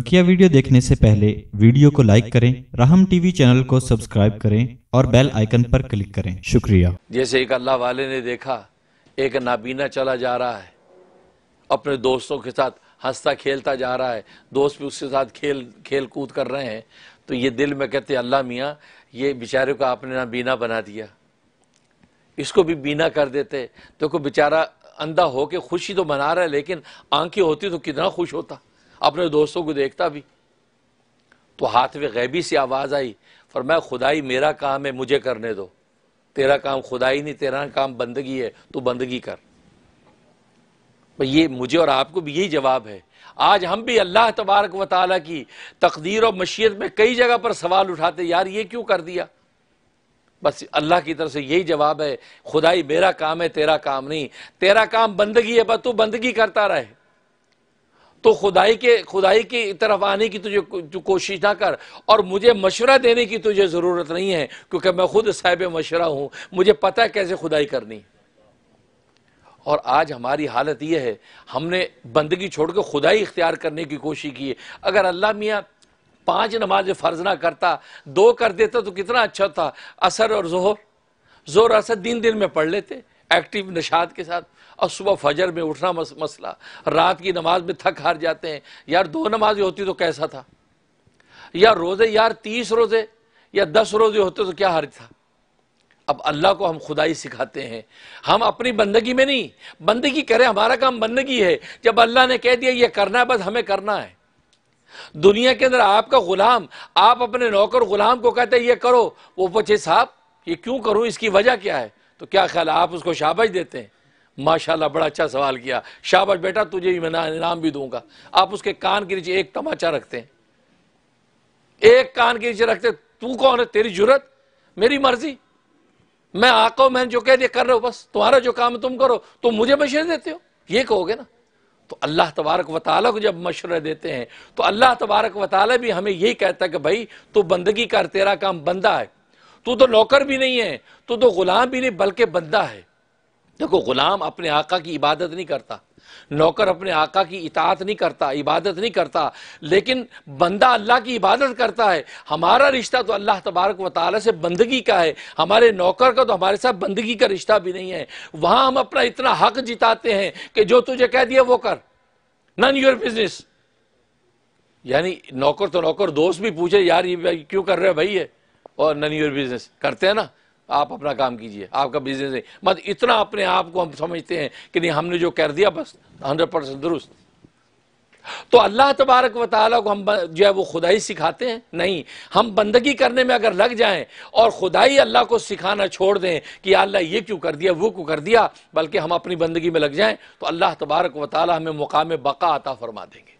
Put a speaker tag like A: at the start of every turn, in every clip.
A: बकिया वीडियो देखने से पहले वीडियो को लाइक करें रहम टीवी चैनल को सब्सक्राइब करें और बेल आइकन पर क्लिक करें शुक्रिया जैसे एक अल्लाह वाले ने देखा एक नाबीना चला जा रहा है अपने दोस्तों के साथ हंसता खेलता जा रहा है दोस्त भी उसके साथ खेल खेल कूद कर रहे हैं तो ये दिल में कहते अल्लाह मियाँ ये बेचारे को आपने ना बीना बना दिया इसको भी बीना कर देते तो बेचारा अंधा होके खुशी तो मना रहा है लेकिन आंखें होती तो कितना खुश होता अपने दोस्तों को देखता भी तो हाथ में गैबी सी आवाज़ आई पर मैं खुदाई मेरा काम है मुझे करने दो तेरा काम खुदाई नहीं तेरा काम बंदगी है तू बंदगी कर ये मुझे और आपको भी यही जवाब है आज हम भी अल्लाह तबारक व की तकदीर और मशीयत में कई जगह पर सवाल उठाते यार ये क्यों कर दिया बस अल्लाह की तरफ से यही जवाब है खुदाई मेरा काम है तेरा काम नहीं तेरा काम बंदगी है बस तू बंदगी करता रहे तो खुदाई के खुदाई की तरफ आने की तुझे कोशिश ना कर और मुझे मशवरा देने की तुझे ज़रूरत नहीं है क्योंकि मैं खुद साहिब मशवरा हूं मुझे पता है कैसे खुदाई करनी और आज हमारी हालत यह है हमने बंदगी छोड़ खुदाई इख्तियार करने की कोशिश की है अगर अल्लाह मियाँ पाँच नमाज फ़र्ज ना करता दो कर देता तो कितना अच्छा था असर और जहर जोर असर दिन दिन में पढ़ लेते एक्टिव नशात के साथ और सुबह फजर में उठना मस, मसला रात की नमाज में थक हार जाते हैं यार दो नमाजें होती तो कैसा था या रोज़े यार तीस रोज़े या दस रोज़े होते तो क्या हार था अब अल्लाह को हम खुदाई सिखाते हैं हम अपनी बंदगी में नहीं बंदगी करें हमारा काम बंदगी है जब अल्लाह ने कह दिया ये करना है बस हमें करना है दुनिया के अंदर आपका गुलाम आप अपने नौकर गुलाम को कहते हैं ये करो वो पूछे साहब ये क्यों करूं इसकी वजह क्या है तो क्या ख्याल है आप उसको शाबाश देते हैं माशाला बड़ा अच्छा सवाल किया शाबाश बेटा तुझे मैं इनाम भी दूंगा आप उसके कान के नीचे एक तमाचा रखते हैं एक कान के नीचे रखते तू कौन है तेरी जरूरत मेरी मर्जी मैं आको मैं जो कह दिया कर रहे हो बस तुम्हारा जो काम तुम करो तुम मुझे मशरे देते हो ये कहोगे ना तो अल्लाह तबारक वताल को जब मशरे देते हैं तो अल्लाह तबारक वताल भी हमें यही कहता है कि भाई तो बंदगी कर तेरा काम बंदा है तू तो नौकर भी नहीं है तू तो गुलाम भी नहीं बल्कि बंदा है देखो गुलाम अपने आका की इबादत नहीं करता नौकर अपने आका की इतात नहीं करता इबादत नहीं करता लेकिन बंदा अल्लाह की इबादत करता है हमारा रिश्ता तो अल्लाह तबारक व ताली से बंदगी का है हमारे नौकर का तो हमारे साथ बंदगी का रिश्ता भी नहीं है वहां हम अपना इतना हक जिताते हैं कि जो तुझे कह दिया वो कर नन योर बिजनेस यानी नौकर तो नौकर दोस्त भी पूछे यार ये क्यों कर रहे भाई है और नन योर बिजनेस करते हैं ना आप अपना काम कीजिए आपका बिजनेस नहीं मत इतना अपने आप को हम समझते हैं कि नहीं हमने जो कर दिया बस हंड्रेड परसेंट दुरुस्त तो अल्लाह तबारक व ताली को हम जो है वो खुदाई सिखाते हैं नहीं हम बंदगी करने में अगर लग जाएं और खुदाई अल्लाह को सिखाना छोड़ दें कि अल्लाह ये क्यों कर दिया वो क्यों कर दिया बल्कि हम अपनी बंदगी में लग जाएं तो अल्लाह तबारक व ताली हमें मुकाम बका अता फरमा देंगे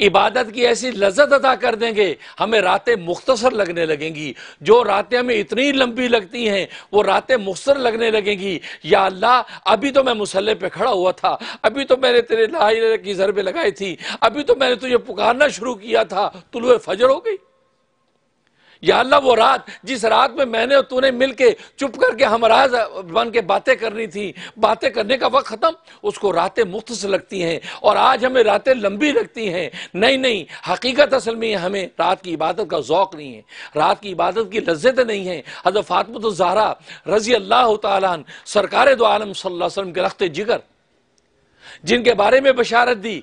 A: इबादत की ऐसी लजत अदा कर देंगे हमें रातें मुख्तसर लगने लगेंगी जो रातें हमें इतनी लंबी लगती हैं वो रातें मुख्तर लगने लगेंगी या अल्लाह अभी तो मैं मुसल्ले पर खड़ा हुआ था अभी तो मैंने तेरे ला की जरबे लगाई थी अभी तो मैंने तुझे पुकारना शुरू किया था तुलु फजर हो गई या अल्लाह वो रात जिस रात में मैंने और तूने मिल के चुप करके हमराज बन के बातें करनी थी बातें करने का वक्त ख़त्म उसको रातें मुख्त से लगती हैं और आज हमें रातें लंबी लगती हैं नहीं नहीं हकीकत असल में हमें रात की इबादत का जौक नहीं है रात की इबादत की लज्जत नहीं है हजरत फातमत तो जहरा रजी अल्लाह तन सरकार दो आलम सल्लम के रखते जिगर जिनके बारे में बशारत दी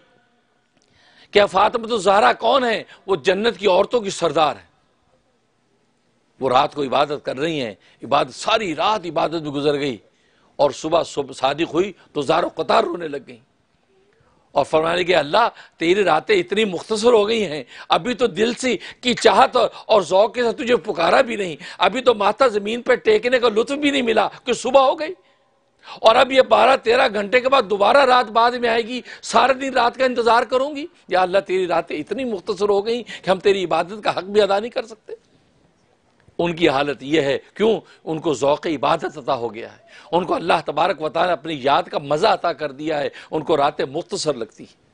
A: क्या फातमत तो जहरा कौन है वो जन्नत की औरतों की सरदार है वो रात को इबादत कर रही हैं इबादत सारी रात इबादत में गुजर गई और सुबह सुबह सादिक हुई तो जारो कतार रोने लग गई और फरमाने के अल्लाह तेरी रातें इतनी मुख्तसर हो गई हैं अभी तो दिल से की चाहत और, और जौक के साथ तुझे पुकारा भी नहीं अभी तो माता ज़मीन पर टेकने का लुत्फ भी नहीं मिला कि सुबह हो गई और अब ये बारह तेरह घंटे के बाद दोबारा रात बाद में आएगी सारे दिन रात का इंतज़ार करूंगी या अल्लाह तेरी रातें इतनी मुख्तसर हो गई कि हम तेरी इबादत का हक भी अदा नहीं कर सकते उनकी हालत यह है क्यों उनको ओक़ इबादत अता हो गया है उनको अल्लाह तबारक वाली अपनी याद का मज़ा अता कर दिया है उनको रातें मुख्तसर लगती हैं